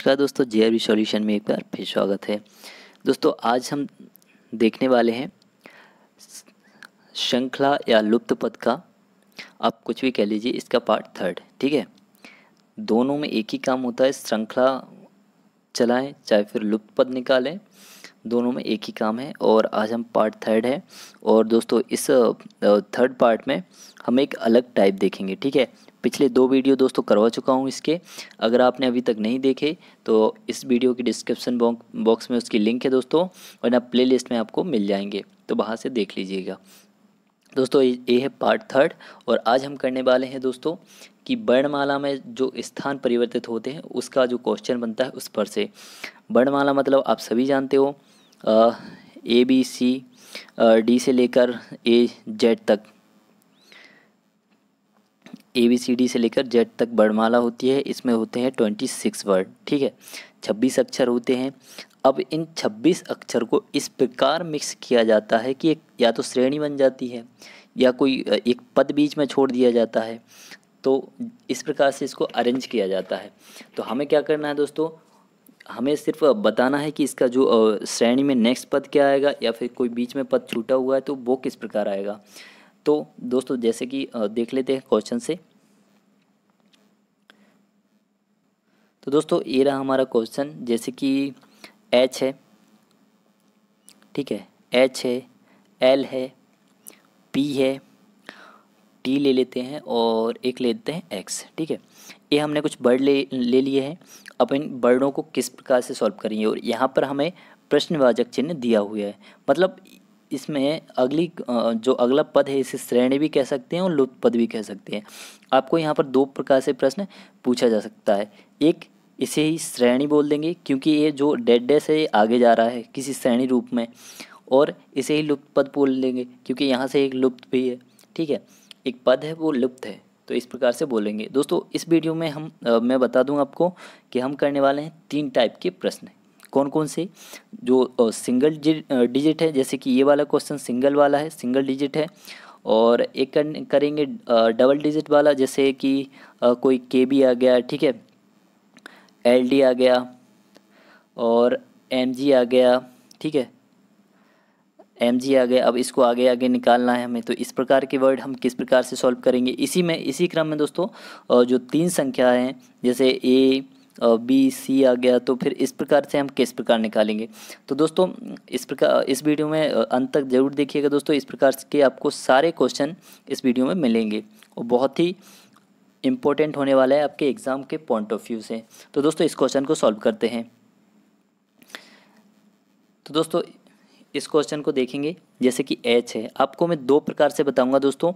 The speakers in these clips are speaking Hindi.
नमस्कार दोस्तों जे आर सॉल्यूशन में एक बार फिर स्वागत है दोस्तों आज हम देखने वाले हैं श्रृंखला या लुप्त पद का आप कुछ भी कह लीजिए इसका पार्ट थर्ड ठीक है दोनों में एक ही काम होता है श्रृंखला चलाएं चाहे फिर लुप्त पद निकालें दोनों में एक ही काम है और आज हम पार्ट थर्ड है और दोस्तों इस थर्ड पार्ट में हम एक अलग टाइप देखेंगे ठीक है पिछले दो वीडियो दोस्तों करवा चुका हूँ इसके अगर आपने अभी तक नहीं देखे तो इस वीडियो की डिस्क्रिप्शन बॉक्स में उसकी लिंक है दोस्तों वरना प्ले में आपको मिल जाएंगे तो वहाँ से देख लीजिएगा दोस्तों ये है पार्ट थर्ड और आज हम करने वाले हैं दोस्तों कि वर्णमाला में जो स्थान परिवर्तित होते हैं उसका जो क्वेश्चन बनता है उस पर से वर्णमाला मतलब आप सभी जानते हो ए बी सी डी से लेकर ए जेड तक ए बी सी डी से लेकर जेड तक वर्णमाला होती है इसमें होते हैं ट्वेंटी सिक्स वर्ड ठीक है छब्बीस अक्षर होते हैं अब इन छब्बीस अक्षर को इस प्रकार मिक्स किया जाता है कि एक या तो श्रेणी बन जाती है या कोई एक पद बीच में छोड़ दिया जाता है तो इस प्रकार से इसको अरेंज किया जाता है तो हमें क्या करना है दोस्तों हमें सिर्फ बताना है कि इसका जो श्रेणी में नेक्स्ट पद क्या आएगा या फिर कोई बीच में पद छूटा हुआ है तो वो किस प्रकार आएगा तो दोस्तों जैसे कि देख लेते हैं क्वेश्चन से तो दोस्तों ये रहा हमारा क्वेश्चन जैसे कि एच है ठीक है एच है एल है पी है टी ले लेते हैं और एक ले लेते हैं एक्स ठीक है ये हमने कुछ बर्ड ले ले लिए हैं अब इन बर्डों को किस प्रकार से सॉल्व करेंगे और यहाँ पर हमें प्रश्नवाचक चिन्ह दिया हुआ है मतलब इसमें अगली जो अगला पद है इसे श्रेणी भी कह सकते हैं और लुप्त पद भी कह सकते हैं आपको यहाँ पर दो प्रकार से प्रश्न पूछा जा सकता है एक इसे ही श्रेणी बोल देंगे क्योंकि ये जो डेडे से आगे जा रहा है किसी श्रेणी रूप में और इसे ही लुप्त पद बोल देंगे क्योंकि यहाँ से एक लुप्त भी है ठीक है एक पद है वो लुप्त है तो इस प्रकार से बोलेंगे दोस्तों इस वीडियो में हम आ, मैं बता दूं आपको कि हम करने वाले हैं तीन टाइप के प्रश्न कौन कौन से जो आ, सिंगल डिजिट है जैसे कि ये वाला क्वेश्चन सिंगल वाला है सिंगल डिजिट है और एक करेंगे डबल डिजिट वाला जैसे कि कोई के भी आ गया ठीक है एल आ गया और एम आ गया ठीक है एम जी आ गया अब इसको आगे आगे निकालना है हमें तो इस प्रकार के वर्ड हम किस प्रकार से सॉल्व करेंगे इसी में इसी क्रम में दोस्तों जो तीन संख्या हैं जैसे ए बी सी आ गया तो फिर इस प्रकार से हम किस प्रकार निकालेंगे तो दोस्तों इस प्रकार इस वीडियो में अंत तक ज़रूर देखिएगा दोस्तों इस प्रकार के आपको सारे क्वेश्चन इस वीडियो में मिलेंगे और बहुत ही इम्पोर्टेंट होने वाला है आपके एग्ज़ाम के पॉइंट ऑफ व्यू से तो दोस्तों इस क्वेश्चन को सॉल्व करते हैं तो दोस्तों इस क्वेश्चन को देखेंगे जैसे कि एच है आपको मैं दो प्रकार से बताऊंगा दोस्तों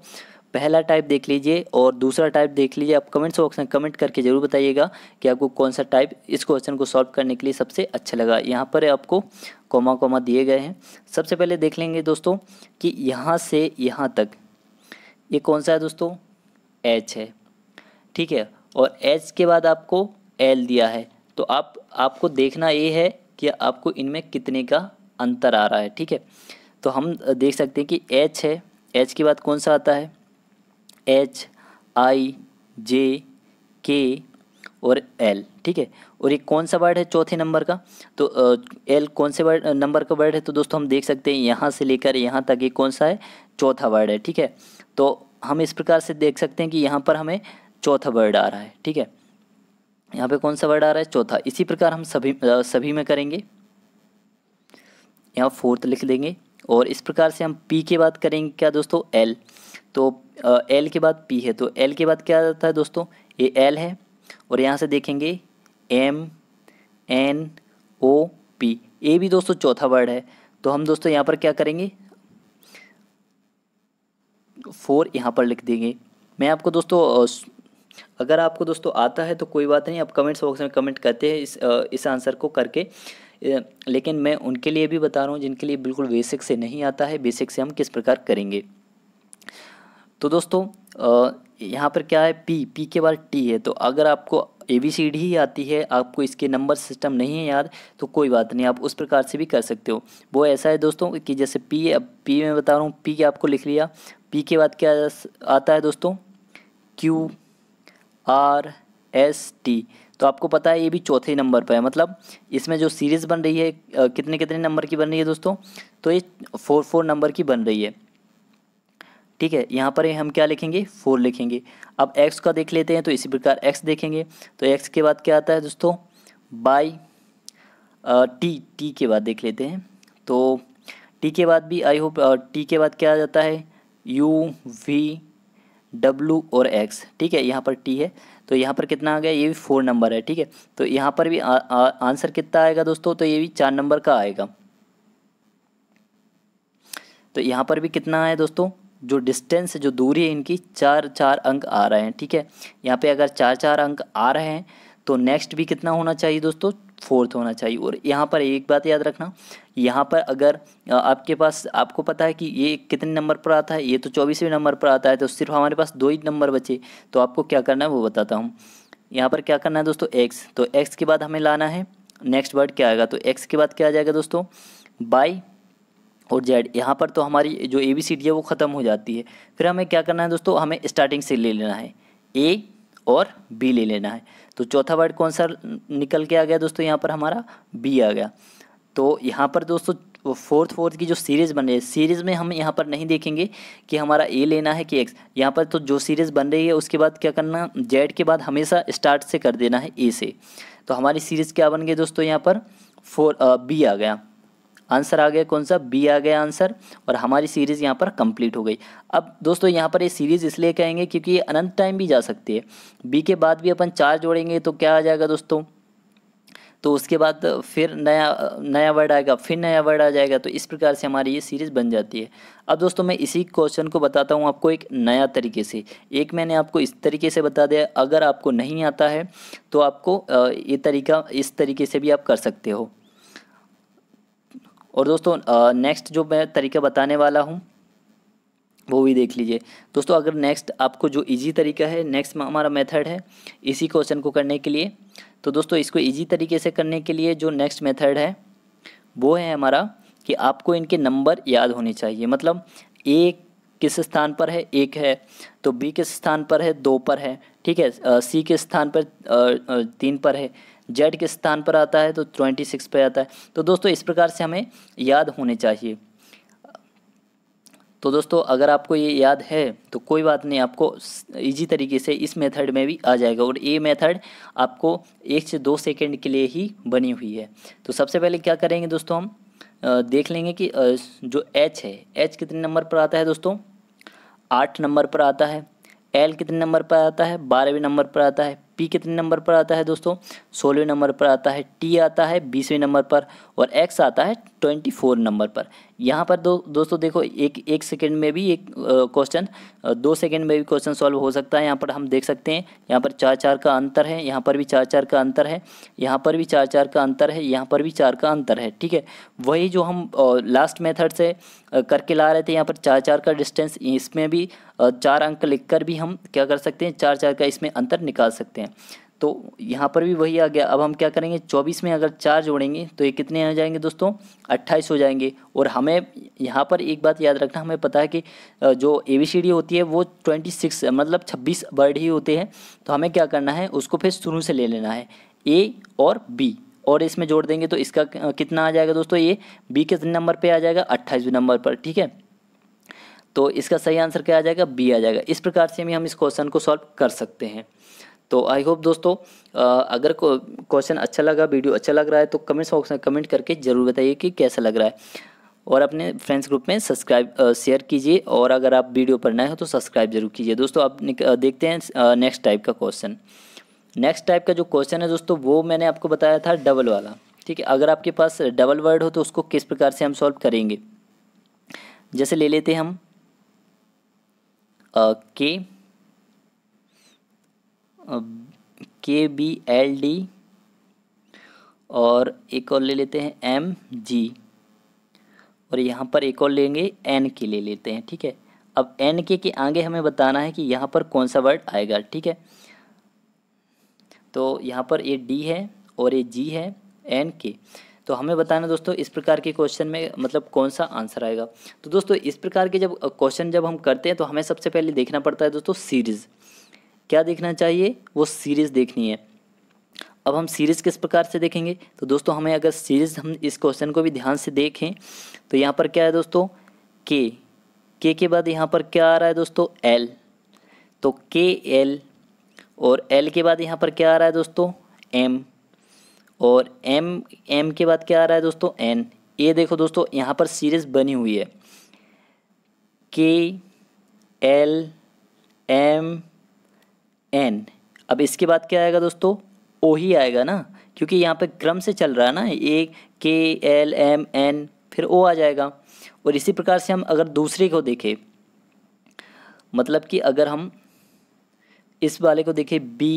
पहला टाइप देख लीजिए और दूसरा टाइप देख लीजिए आप कमेंट्स बॉक्स में कमेंट करके ज़रूर बताइएगा कि आपको कौन सा टाइप इस क्वेश्चन को सॉल्व करने के लिए सबसे अच्छा लगा यहाँ पर आपको कॉमा कॉमा दिए गए हैं सबसे पहले देख लेंगे दोस्तों कि यहाँ से यहाँ तक ये यह कौन सा है दोस्तों एच है ठीक है और एच के बाद आपको एल दिया है तो आप आपको देखना ये है कि आपको इनमें कितने का अंतर आ रहा है ठीक है तो हम देख सकते हैं कि एच है एच के बाद कौन सा आता है एच आई जे के और एल ठीक है और ये कौन सा वर्ड है चौथे नंबर का तो एल कौन से वर्ड नंबर का वर्ड है तो दोस्तों हम देख सकते हैं यहाँ से लेकर यहाँ तक ये कौन सा है चौथा वर्ड है ठीक है तो हम इस प्रकार से देख सकते हैं कि यहाँ पर हमें चौथा वर्ड आ रहा है ठीक है यहाँ पे कौन सा वर्ड आ रहा है चौथा इसी प्रकार हम सभी सभी में करेंगे यहाँ फोर्थ लिख देंगे और इस प्रकार से हम पी के बाद करेंगे क्या दोस्तों एल तो एल के बाद पी है तो एल के बाद क्या आ जाता है दोस्तों ये एल है और यहाँ से देखेंगे M N O P A भी दोस्तों चौथा वर्ड है तो हम दोस्तों यहाँ पर क्या करेंगे फोर यहाँ पर लिख देंगे मैं आपको दोस्तों अगर आपको दोस्तों आता है तो कोई बात नहीं आप कमेंट्स बॉक्स में कमेंट करते हैं इस इस आंसर को करके लेकिन मैं उनके लिए भी बता रहा हूँ जिनके लिए बिल्कुल बेसिक से नहीं आता है बेसिक से हम किस प्रकार करेंगे तो दोस्तों यहाँ पर क्या है पी पी के बाद टी है तो अगर आपको ए बी सी डी ही आती है आपको इसके नंबर सिस्टम नहीं है याद तो कोई बात नहीं आप उस प्रकार से भी कर सकते हो वो ऐसा है दोस्तों कि जैसे पी अब पी में बता रहा हूँ पी के आपको लिख लिया पी के बाद क्या आता है दोस्तों क्यू आर एस टी तो आपको पता है ये भी चौथे नंबर पर है मतलब इसमें जो सीरीज़ बन रही है कितने कितने नंबर की बन रही है दोस्तों तो ये फोर फोर नंबर की बन रही है ठीक है यहाँ पर हम क्या लिखेंगे फोर लिखेंगे अब एक्स का देख लेते हैं तो इसी प्रकार एक्स देखेंगे तो एक्स के बाद क्या आता है दोस्तों बाई टी टी के बाद देख लेते हैं तो टी के बाद भी आई होप टी के बाद क्या आ जाता है यू वी डब्लू और एक्स ठीक है यहाँ पर टी है तो यहाँ पर कितना आ गया ये भी फोर नंबर है ठीक है तो यहाँ पर भी आ, आ, आंसर कितना आएगा दोस्तों तो ये भी चार नंबर का आएगा तो यहाँ पर भी कितना है दोस्तों जो डिस्टेंस जो दूरी है इनकी चार चार अंक आ रहे हैं ठीक है यहाँ पे अगर चार चार अंक आ रहे हैं तो नेक्स्ट भी कितना होना चाहिए दोस्तों फोर्थ होना चाहिए और यहाँ पर एक बात याद रखना यहाँ पर अगर आपके पास आपको पता है कि ये कितने नंबर पर आता है ये तो चौबीसवें नंबर पर आता है तो सिर्फ हमारे पास दो ही नंबर बचे तो आपको क्या करना है वो बताता हूँ यहाँ पर क्या करना है दोस्तों एक्स तो एक्स के बाद हमें लाना है नेक्स्ट वर्ड क्या आएगा तो एक्स के बाद क्या आ जाएगा दोस्तों बाई और जेड यहाँ पर तो हमारी जो ए बी सी डी है वो ख़त्म हो जाती है फिर हमें क्या करना है दोस्तों हमें स्टार्टिंग से ले लेना है ए और बी ले लेना है तो चौथा वर्ड कौन सा निकल के आ गया दोस्तों यहाँ पर हमारा बी आ गया तो यहाँ पर दोस्तों फोर्थ फोर्थ की जो सीरीज़ बन रही है सीरीज़ में हम यहाँ पर नहीं देखेंगे कि हमारा ए लेना है कि एक्स यहाँ पर तो जो सीरीज़ बन रही है उसके बाद क्या करना जेड के बाद हमेशा स्टार्ट से कर देना है ए से तो हमारी सीरीज़ क्या बन गई दोस्तों यहाँ पर फोर बी आ गया आंसर आ गया कौन सा बी आ गया आंसर और हमारी सीरीज़ यहाँ पर कंप्लीट हो गई अब दोस्तों यहाँ पर ये सीरीज़ इसलिए कहेंगे क्योंकि ये अनंत टाइम भी जा सकती है बी के बाद भी अपन चार जोड़ेंगे तो क्या आ जाएगा दोस्तों तो उसके बाद फिर नया नया वर्ड आएगा फिर नया वर्ड आ जाएगा तो इस प्रकार से हमारी ये सीरीज़ बन जाती है अब दोस्तों मैं इसी क्वेश्चन को बताता हूँ आपको एक नया तरीके से एक मैंने आपको इस तरीके से बता दिया अगर आपको नहीं आता है तो आपको ये तरीका इस तरीके से भी आप कर सकते हो और दोस्तों नेक्स्ट जो मैं तरीका बताने वाला हूँ वो भी देख लीजिए दोस्तों अगर नेक्स्ट आपको जो इजी तरीका है नेक्स्ट हमारा मेथड है इसी क्वेश्चन को करने के लिए तो दोस्तों इसको इजी तरीके से करने के लिए जो नेक्स्ट मेथड है वो है हमारा कि आपको इनके नंबर याद होने चाहिए मतलब ए किस स्थान पर है एक है तो बी किस स्थान पर है दो पर है ठीक है सी के स्थान पर तीन पर है जेड के स्थान पर आता है तो ट्वेंटी सिक्स पर आता है तो दोस्तों इस प्रकार से हमें याद होने चाहिए तो दोस्तों अगर आपको ये याद है तो कोई बात नहीं आपको इजी तरीके से इस मेथड में भी आ जाएगा और ये मेथड आपको एक से दो सेकेंड के लिए ही बनी हुई है तो सबसे पहले क्या करेंगे दोस्तों हम देख लेंगे कि जो एच है एच कितने नंबर पर आता है दोस्तों आठ नंबर पर आता है एल कितने नंबर पर आता है बारहवें नंबर पर आता है पी कितने नंबर पर आता है दोस्तों सोलहवें नंबर पर आता है टी आता है बीसवें नंबर पर और एक्स आता है ट्वेंटी फोर नंबर पर यहाँ पर दो दोस्तों देखो एक एक सेकेंड में भी एक क्वेश्चन दो सेकेंड में भी क्वेश्चन सॉल्व हो सकता है यहाँ पर हम देख सकते हैं यहाँ पर चार चार का अंतर है यहाँ पर भी चार चार का अंतर है यहाँ पर भी चार चार का अंतर है यहाँ पर भी चार का अंतर है ठीक है वही जो हम लास्ट मेथड से करके ला रहे थे यहाँ पर चार चार का डिस्टेंस इसमें भी चार अंक लिख भी हम क्या कर सकते हैं चार चार का इसमें अंतर निकाल सकते हैं तो यहाँ पर भी वही आ गया अब हम क्या करेंगे चौबीस में अगर चार जोड़ेंगे तो ये कितने आ जाएंगे दोस्तों अट्ठाईस हो जाएंगे और हमें यहाँ पर एक बात याद रखना हमें पता है कि जो ए बी होती है वो ट्वेंटी सिक्स मतलब छब्बीस वर्ड ही होते हैं तो हमें क्या करना है उसको फिर शुरू से ले लेना है ए और बी और इसमें जोड़ देंगे तो इसका कितना आ जाएगा दोस्तों ये बी कितने नंबर पर आ जाएगा अट्ठाईसवें नंबर पर ठीक है तो इसका सही आंसर क्या आ जाएगा बी आ जाएगा इस प्रकार से भी हम इस क्वेश्चन को सॉल्व कर सकते हैं तो आई होप दोस्तों अगर क्वेश्चन अच्छा लगा वीडियो अच्छा लग रहा है तो कमेंट्स बॉक्स में कमेंट करके ज़रूर बताइए कि कैसा लग रहा है और अपने फ्रेंड्स ग्रुप में सब्सक्राइब शेयर कीजिए और अगर आप वीडियो पर नए हो तो सब्सक्राइब जरूर कीजिए दोस्तों आप देखते हैं नेक्स्ट टाइप का क्वेश्चन नेक्स्ट टाइप का जो क्वेश्चन है दोस्तों वो मैंने आपको बताया था डबल वाला ठीक है अगर आपके पास डबल वर्ड हो तो उसको किस प्रकार से हम सॉल्व करेंगे जैसे ले लेते हैं हम के के बी एल डी और एक और ले लेते हैं एम जी और यहाँ पर एक और लेंगे एन के ले लेते हैं ठीक है अब एन के के आगे हमें बताना है कि यहाँ पर कौन सा वर्ड आएगा ठीक है तो यहाँ पर ये डी है और ये जी है एन के तो हमें बताना दोस्तों इस प्रकार के क्वेश्चन में मतलब कौन सा आंसर आएगा तो दोस्तों इस प्रकार के जब क्वेश्चन जब हम करते हैं तो हमें सबसे पहले देखना पड़ता है दोस्तों सीरीज़ क्या देखना चाहिए वो सीरीज़ देखनी है अब हम सीरीज़ किस प्रकार से देखेंगे तो दोस्तों हमें अगर सीरीज़ हम इस क्वेश्चन को भी ध्यान से देखें तो यहाँ पर क्या है दोस्तों के के के बाद यहाँ पर क्या आ रहा है दोस्तों एल तो के एल और एल के बाद यहाँ पर क्या आ रहा है दोस्तों एम और एम एम के बाद क्या आ रहा है दोस्तों एन ये देखो दोस्तों यहाँ पर सीरीज बनी हुई है के एल एम एन अब इसके बाद क्या आएगा दोस्तों ओ ही आएगा ना क्योंकि यहाँ पे क्रम से चल रहा है ना ए के एल एम एन फिर ओ आ जाएगा और इसी प्रकार से हम अगर दूसरे को देखें मतलब कि अगर हम इस वाले को देखें बी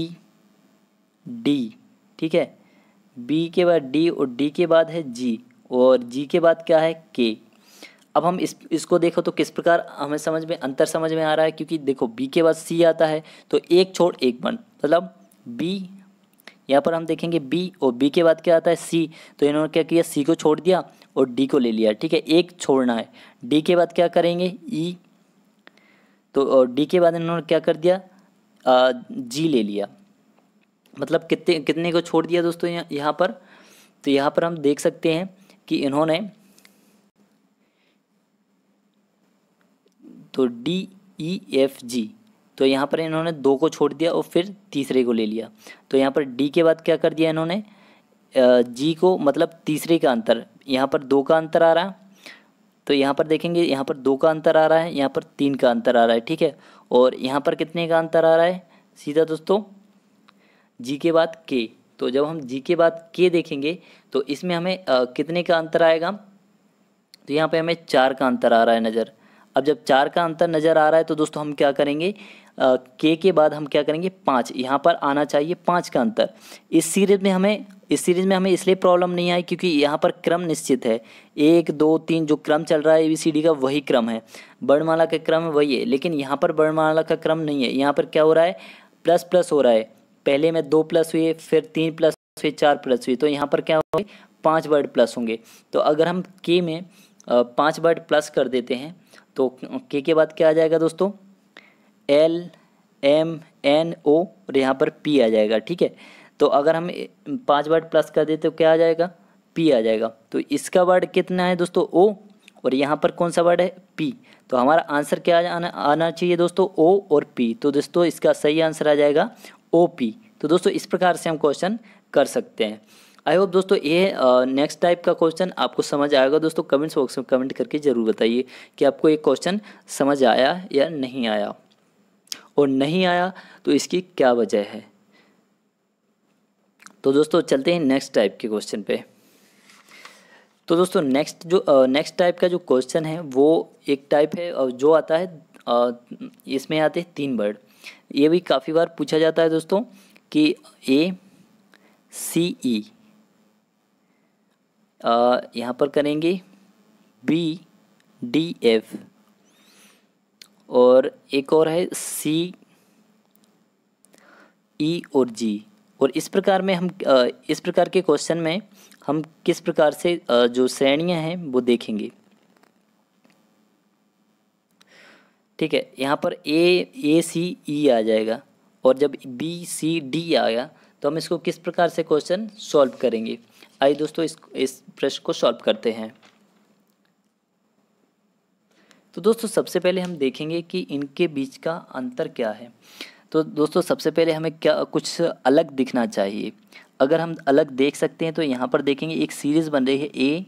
डी ठीक है बी के बाद डी और डी के बाद है जी और जी के बाद क्या है के अब हम इस इसको देखो तो किस प्रकार हमें समझ में अंतर समझ में आ रहा है क्योंकि देखो बी के बाद सी आता है तो एक छोड़ एक बन मतलब बी यहाँ पर हम देखेंगे बी और बी के बाद क्या आता है सी तो इन्होंने क्या किया सी को छोड़ दिया और डी को ले लिया ठीक है एक छोड़ना है डी के बाद क्या करेंगे ई e, तो और डी के बाद इन्होंने क्या कर दिया जी ले लिया मतलब कितने कितने को छोड़ दिया दोस्तों यहाँ पर तो यहाँ पर हम देख सकते हैं कि इन्होंने तो डी ई एफ जी तो यहाँ पर इन्होंने दो को छोड़ दिया और फिर तीसरे को ले लिया तो यहाँ पर डी के बाद क्या कर दिया इन्होंने जी को मतलब तीसरे का अंतर यहाँ पर दो का अंतर आ रहा है तो यहाँ पर देखेंगे यहाँ पर दो का अंतर आ रहा है यहाँ पर तीन का अंतर आ रहा है ठीक है और यहाँ पर कितने का अंतर आ रहा है सीधा दोस्तों जी के बाद के तो जब हम जी के बाद के देखेंगे तो इसमें हमें आ, कितने का अंतर आएगा तो यहाँ पर हमें चार का अंतर आ रहा है नज़र अब जब चार का अंतर नज़र आ रहा है तो दोस्तों हम क्या करेंगे आ, के के बाद हम क्या करेंगे पाँच यहाँ पर आना चाहिए पाँच का अंतर इस सीरीज में हमें इस सीरीज़ में हमें इसलिए प्रॉब्लम नहीं आई क्योंकि यहाँ पर क्रम निश्चित है एक दो तीन जो क्रम चल रहा है ए बी सी डी का वही क्रम है वर्णमाला का क्रम वही है लेकिन यहाँ पर वर्णमाला का क्रम नहीं है यहाँ पर क्या हो रहा है प्लस प्लस हो रहा है पहले में दो प्लस हुए फिर तीन प्लस हुए चार प्लस हुए तो यहाँ पर क्या होंगे पाँच वर्ड प्लस होंगे तो अगर हम के में पाँच वर्ड प्लस कर देते हैं तो के के बाद क्या आ जाएगा दोस्तों एल एम एन ओ और यहाँ पर पी आ जाएगा ठीक है तो अगर हम पाँच वर्ड प्लस कर दें तो क्या आ जाएगा पी आ जाएगा तो इसका वर्ड कितना है दोस्तों ओ और यहाँ पर कौन सा वर्ड है पी तो हमारा आंसर क्या आना आना चाहिए दोस्तों ओ और पी तो दोस्तों इसका सही आंसर आ जाएगा ओ पी तो दोस्तों इस प्रकार से हम क्वेश्चन कर सकते हैं आई होप दोस्तों ये नेक्स्ट टाइप का क्वेश्चन आपको समझ आएगा दोस्तों कमेंट्स बॉक्स में कमेंट करके ज़रूर बताइए कि आपको ये क्वेश्चन समझ आया या नहीं आया और नहीं आया तो इसकी क्या वजह है तो दोस्तों चलते हैं नेक्स्ट टाइप के क्वेश्चन पे तो दोस्तों नेक्स्ट जो नेक्स्ट टाइप का जो क्वेश्चन है वो एक टाइप है और जो आता है uh, इसमें आते हैं तीन वर्ड ये भी काफ़ी बार पूछा जाता है दोस्तों कि ए सी ई यहाँ पर करेंगे बी डी एफ और एक और है सी ई e और जी और इस प्रकार में हम इस प्रकार के क्वेश्चन में हम किस प्रकार से जो श्रेणियां हैं वो देखेंगे ठीक है यहाँ पर ए ए सी ई आ जाएगा और जब बी सी डी आया तो हम इसको किस प्रकार से क्वेश्चन सॉल्व करेंगे आइए दोस्तों इस इस प्रश्न को सॉल्व करते हैं तो दोस्तों सबसे पहले हम देखेंगे कि इनके बीच का अंतर क्या है तो दोस्तों सबसे पहले हमें क्या कुछ अलग दिखना चाहिए अगर हम अलग देख सकते हैं तो यहाँ पर देखेंगे एक सीरीज़ बन रही है ए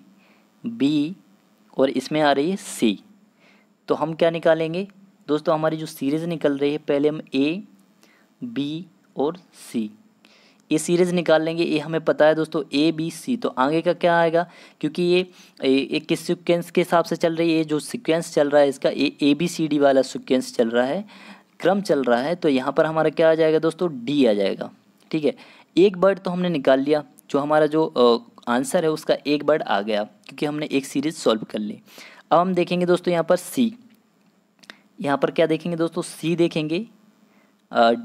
बी और इसमें आ रही है सी तो हम क्या निकालेंगे दोस्तों हमारी जो सीरीज़ निकल रही है पहले हम ए बी और सी ये सीरीज़ निकाल लेंगे ये हमें पता है दोस्तों ए बी सी तो आगे का क्या आएगा क्योंकि ये एक किस सिक्वेंस के हिसाब से चल रही है ये जो सिक्वेंस चल रहा है इसका ये ए बी सी डी वाला सिक्वेंस चल रहा है क्रम चल रहा है तो यहाँ पर हमारा क्या आ जाएगा दोस्तों डी आ जाएगा ठीक है एक बर्ड तो हमने निकाल लिया जो हमारा जो आंसर है उसका एक बर्ड आ गया क्योंकि हमने एक सीरीज़ सॉल्व कर ली अब हम देखेंगे दोस्तों यहाँ पर सी यहाँ पर क्या देखेंगे दोस्तों सी देखेंगे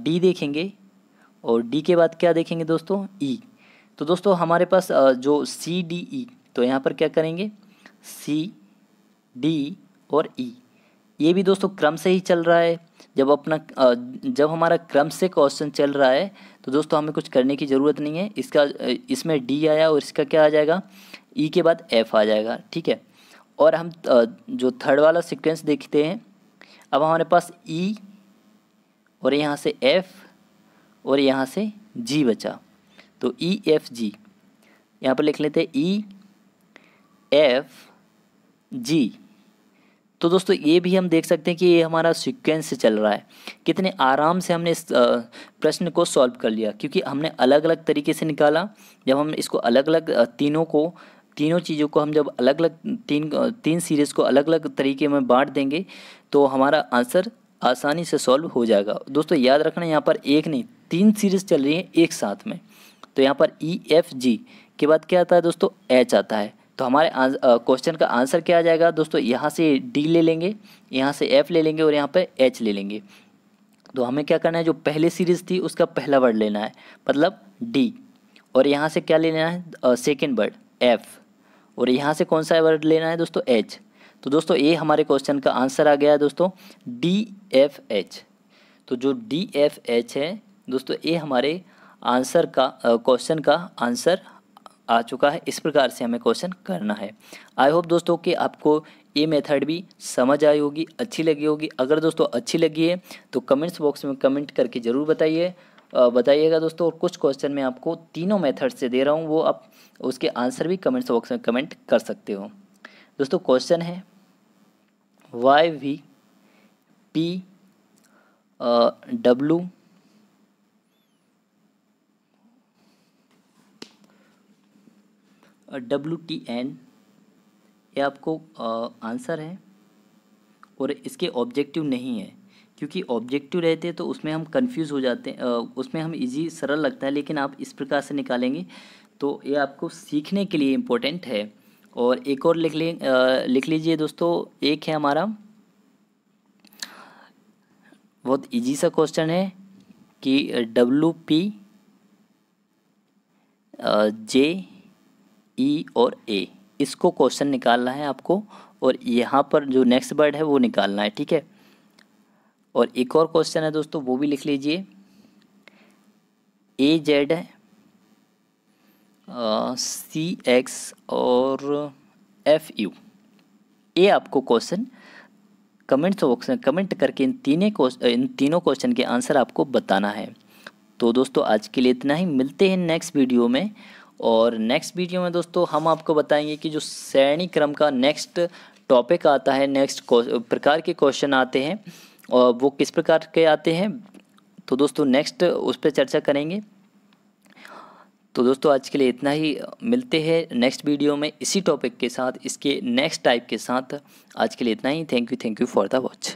डी देखेंगे और डी के बाद क्या देखेंगे दोस्तों ई e. तो दोस्तों हमारे पास जो सी डी ई तो यहाँ पर क्या करेंगे सी डी और ई e. ये भी दोस्तों क्रम से ही चल रहा है जब अपना जब हमारा क्रम से क्वेश्चन चल रहा है तो दोस्तों हमें कुछ करने की ज़रूरत नहीं है इसका इसमें डी आया और इसका क्या आ जाएगा ई e के बाद एफ आ जाएगा ठीक है और हम जो थर्ड वाला सीक्वेंस देखते हैं अब हमारे पास ई और यहाँ से एफ़ और यहाँ से जी बचा तो ई एफ जी यहाँ पर लिख लेते हैं ई एफ जी तो दोस्तों ये भी हम देख सकते हैं कि ये हमारा सीक्वेंस चल रहा है कितने आराम से हमने इस प्रश्न को सॉल्व कर लिया क्योंकि हमने अलग अलग तरीके से निकाला जब हम इसको अलग अलग तीनों को तीनों चीज़ों को हम जब अलग अलग तीन तीन सीरीज़ को अलग अलग तरीके में बांट देंगे तो हमारा आंसर आसानी से सॉल्व हो जाएगा दोस्तों याद रखना यहाँ पर एक नहीं तीन सीरीज चल रही हैं एक साथ में तो यहाँ पर ई एफ जी के बाद क्या आता है दोस्तों एच आता है तो हमारे क्वेश्चन का आंसर क्या आ जाएगा दोस्तों यहाँ से डी ले लेंगे यहाँ से एफ ले लेंगे और यहाँ पर एच ले लेंगे तो हमें क्या करना है जो पहले सीरीज थी उसका पहला वर्ड लेना है मतलब डी और यहाँ से क्या लेना है सेकेंड वर्ड एफ और यहाँ से कौन सा वर्ड लेना है दोस्तों एच तो दोस्तों ये हमारे क्वेश्चन का आंसर आ गया है दोस्तों डी एफ एच तो जो डी एफ एच है दोस्तों ये हमारे आंसर का क्वेश्चन का आंसर आ चुका है इस प्रकार से हमें क्वेश्चन करना है आई होप दोस्तों कि आपको ये मेथड भी समझ आई होगी अच्छी लगी होगी अगर दोस्तों अच्छी लगी है तो कमेंट्स बॉक्स में कमेंट करके ज़रूर बताइए बताइएगा दोस्तों और कुछ क्वेश्चन मैं आपको तीनों मेथड से दे रहा हूँ वो आप उसके आंसर भी कमेंट्स बॉक्स में कमेंट कर सकते हो दोस्तों क्वेश्चन है Y V P W W T N ये आपको आंसर है और इसके ऑब्जेक्टिव नहीं है क्योंकि ऑब्जेक्टिव रहते हैं तो उसमें हम कंफ्यूज हो जाते हैं उसमें हम इजी सरल लगता है लेकिन आप इस प्रकार से निकालेंगे तो ये आपको सीखने के लिए इम्पोर्टेंट है और एक और लिख लें लिख लीजिए दोस्तों एक है हमारा बहुत इजी सा क्वेश्चन है कि W P J E e और ए इसको क्वेश्चन निकालना है आपको और यहाँ पर जो नेक्स्ट वर्ड है वो निकालना है ठीक है और एक और क्वेश्चन है दोस्तों वो भी लिख लीजिए ए जेड है सी एक्स और एफ यू ये आपको क्वेश्चन कमेंट्स बॉक्स में कमेंट करके इन तीनों इन तीनों क्वेश्चन के आंसर आपको बताना है तो दोस्तों आज के लिए इतना ही मिलते हैं नेक्स्ट वीडियो में और नेक्स्ट वीडियो में दोस्तों हम आपको बताएंगे कि जो श्रेणी क्रम का नेक्स्ट टॉपिक आता है नेक्स्ट प्रकार के क्वेश्चन आते हैं और वो किस प्रकार के आते हैं तो दोस्तों नेक्स्ट उस पर चर्चा करेंगे तो दोस्तों आज के लिए इतना ही मिलते हैं नेक्स्ट वीडियो में इसी टॉपिक के साथ इसके नेक्स्ट टाइप के साथ आज के लिए इतना ही thank you thank you for the watch